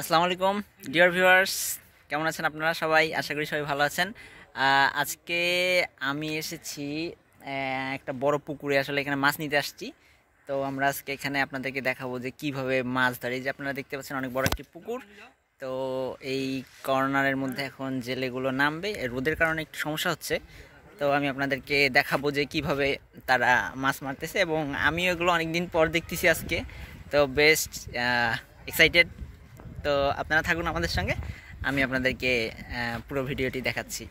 আসসালামু আলাইকুম dear viewers কেমন আছেন আপনারা সবাই আশা করি সবাই ভালো আছেন আজকে আমি এসেছি একটা বড় পুকুরে আসলে এখানে মাছ নিতে আসছি তো আমরা আজকে এখানে আপনাদেরকে দেখাবো যে কিভাবে মাছ ধরে যে আপনারা দেখতে পাচ্ছেন অনেক বড় একটি পুকুর তো এই কর্নারের মধ্যে এখন জেলেগুলো নামবে রোদের কারণে একটু সমস্যা হচ্ছে তো আমি আপনাদেরকে দেখাবো যে কিভাবে তারা মাছ মারতেছে এবং আমি এগুলো অনেক দিন পর দেখতেছি আজকে তো বেস্ট এক্সাইটেড তো আপনারা থাকুন আমাদের সঙ্গে আমি আপনাদেরকে পুরো ভিডিওটি দেখাচ্ছি